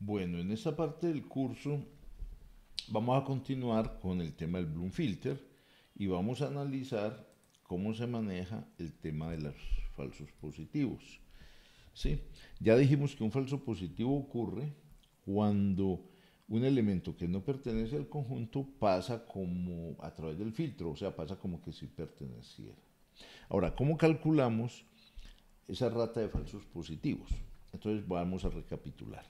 Bueno, en esta parte del curso vamos a continuar con el tema del Bloom Filter y vamos a analizar cómo se maneja el tema de los falsos positivos. ¿Sí? Ya dijimos que un falso positivo ocurre cuando un elemento que no pertenece al conjunto pasa como a través del filtro, o sea, pasa como que si sí perteneciera. Ahora, ¿cómo calculamos esa rata de falsos positivos? Entonces vamos a recapitular.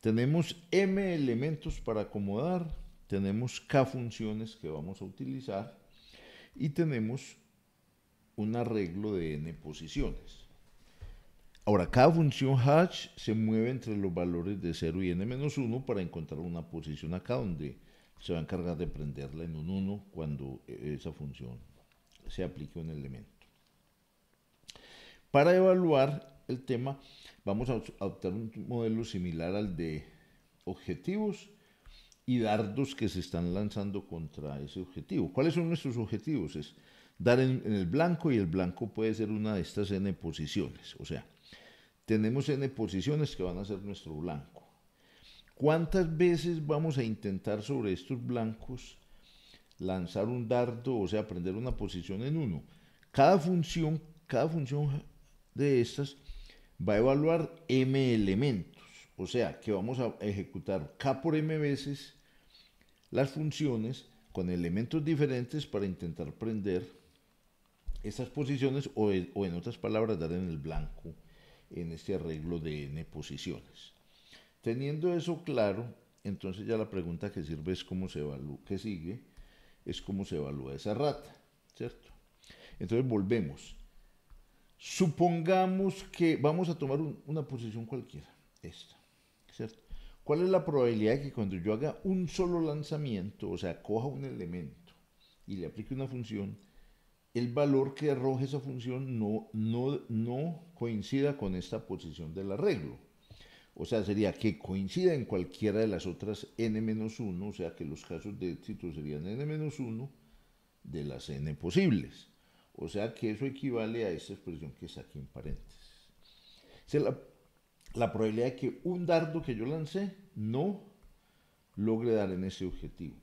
Tenemos m elementos para acomodar, tenemos k funciones que vamos a utilizar y tenemos un arreglo de n posiciones. Ahora, cada función hash se mueve entre los valores de 0 y n-1 para encontrar una posición acá donde se va a encargar de prenderla en un 1 cuando eh, esa función se aplique a un elemento. Para evaluar el tema, vamos a adoptar un modelo similar al de objetivos y dardos que se están lanzando contra ese objetivo. ¿Cuáles son nuestros objetivos? Es dar en, el blanco y el blanco puede ser una de estas n posiciones. O sea, tenemos n posiciones que van a ser nuestro blanco. ¿Cuántas veces vamos a intentar sobre estos blancos lanzar un dardo, o sea, aprender una posición en uno? Cada función, cada función de estas va a evaluar m elementos. O sea, que vamos a ejecutar k por m veces las funciones con elementos diferentes para intentar prender estas posiciones e, o, en, otras palabras dar en el blanco en este arreglo de n posiciones. Teniendo eso claro, entonces ya la pregunta que sirve es cómo se evalúa, que sigue, es cómo se evalúa esa rata, ¿cierto? Entonces volvemos. Supongamos que vamos a tomar una posición cualquiera, esta, ¿cierto? ¿Cuál es la probabilidad de que cuando yo haga un solo lanzamiento, o sea, coja un elemento y le aplique una función, el valor que arroje esa función no, no coincida con esta posición del arreglo? O sea, sería que coincida en cualquiera de las otras n-1, o sea que los casos de éxito serían n-1 de las n posibles. O sea que eso equivale a esa expresión que aquí en paréntesis. la, probabilidad de que un dardo que yo lancé no logre dar en ese objetivo.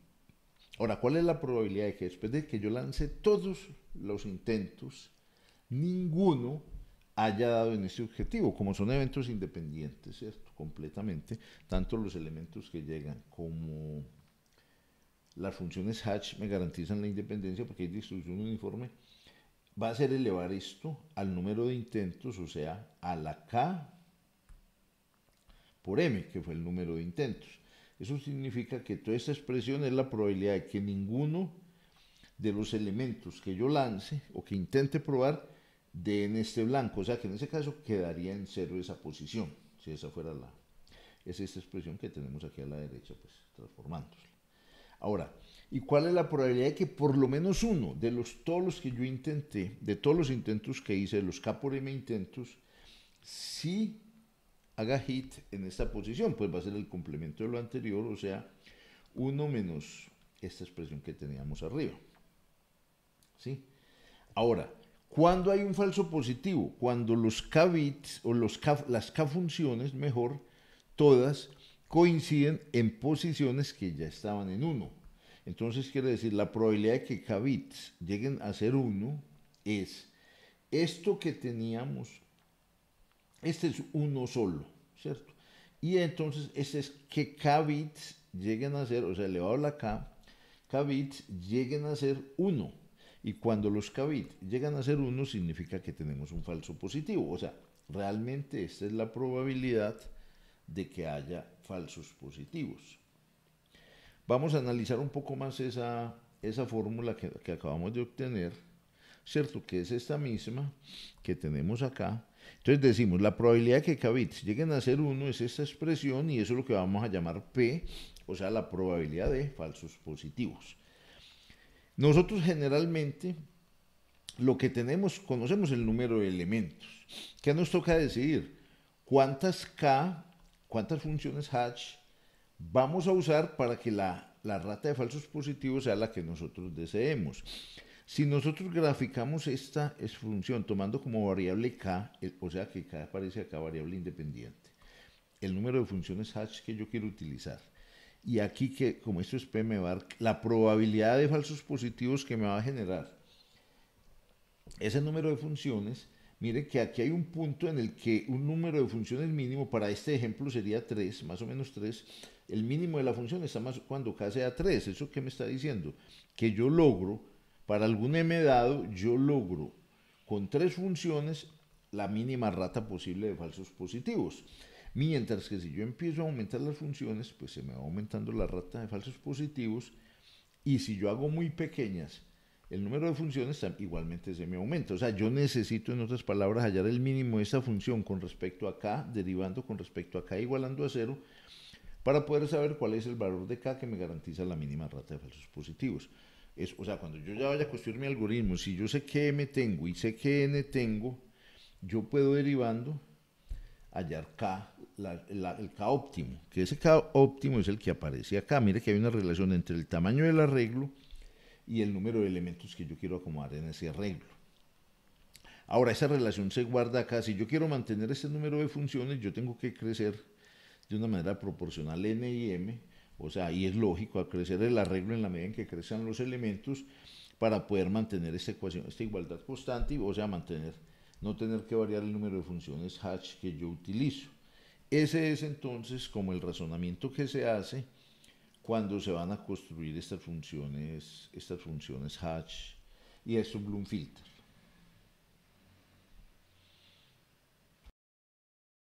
Ahora, ¿cuál es la probabilidad de que después de que yo lance todos los intentos, ninguno haya dado en ese objetivo? Como son eventos independientes, ¿cierto? Completamente, tanto los elementos que llegan como las funciones Hatch me garantizan la independencia porque hay distribución uniforme va a ser elevar esto al número de intentos, o sea, a la K por M, que fue el número de intentos. Eso significa que toda esta expresión es la probabilidad de que ninguno de los elementos que yo lance o que intente probar dé en este blanco. O sea que en ese caso quedaría en cero esa posición, si esa fuera la... Es esta expresión que tenemos aquí a la derecha, pues transformándose. Ahora, ¿y cuál es la probabilidad de que por lo menos uno de los, todos los que yo intenté, de todos los intentos que hice, los K por M intentos, sí haga hit en esta posición? Pues va a ser el complemento de lo anterior, o sea, uno menos esta expresión que teníamos arriba. ¿Sí? Ahora, ¿cuándo hay un falso positivo? Cuando los K bits o las K funciones, mejor, todas coinciden en posiciones que ya estaban en 1. Entonces quiere decir, la probabilidad de que k lleguen a ser 1 es esto que teníamos, este es uno solo, ¿cierto? Y entonces este es que k lleguen a ser, o sea, elevado a la k, k lleguen a ser 1. Y cuando los k llegan a ser 1 significa que tenemos un falso positivo, o sea, realmente esta es la probabilidad de que haya falsos positivos. Vamos a analizar un poco más esa, esa fórmula que, acabamos de obtener, ¿cierto? Que es esta misma que tenemos acá. Entonces decimos, la probabilidad de que k lleguen a ser 1 es esta expresión y eso es lo que vamos a llamar P, o sea, la probabilidad de falsos positivos. Nosotros generalmente lo que tenemos, conocemos el número de elementos. ¿Qué nos toca decidir? ¿Cuántas K cuántas funciones hash vamos a usar para que la, rata de falsos positivos sea la que nosotros deseemos. Si nosotros graficamos esta es función tomando como variable k, o sea que k aparece acá variable independiente, el número de funciones hash que yo quiero utilizar, y aquí que como esto es bar, la probabilidad de falsos positivos que me va a generar ese número de funciones, Miren que aquí hay un punto en el que un número de funciones mínimo para este ejemplo sería 3, más o menos 3. El mínimo de la función está más cuando k sea 3. ¿Eso qué me está diciendo? Que yo logro, para algún m dado, yo logro con tres funciones la mínima rata posible de falsos positivos. Mientras que si yo empiezo a aumentar las funciones, pues se me va aumentando la rata de falsos positivos. Y si yo hago muy pequeñas, el número de funciones igualmente se me aumento O sea, yo necesito, en otras palabras, hallar el mínimo de esa función con respecto a k, derivando con respecto a k, igualando a cero, para poder saber cuál es el valor de k que me garantiza la mínima rata de falsos positivos. Es, o sea, cuando yo ya vaya a construir mi algoritmo, si yo sé que m tengo y sé que n tengo, yo puedo derivando hallar k, el k óptimo, que ese k óptimo es el que aparece acá. Mire que hay una relación entre el tamaño del arreglo, y el número de elementos que yo quiero acomodar en ese arreglo. Ahora, esa relación se guarda acá. Si yo quiero mantener ese número de funciones, yo tengo que crecer de una manera proporcional n y m. O sea, y es lógico, al crecer el arreglo en la medida en que crezcan los elementos, para poder mantener esta ecuación, esta igualdad constante, o sea, mantener, no tener que variar el número de funciones hash que yo utilizo. Ese es entonces como el razonamiento que se hace cuando se van a construir estas funciones, estas funciones hash y estos Bloom Filter.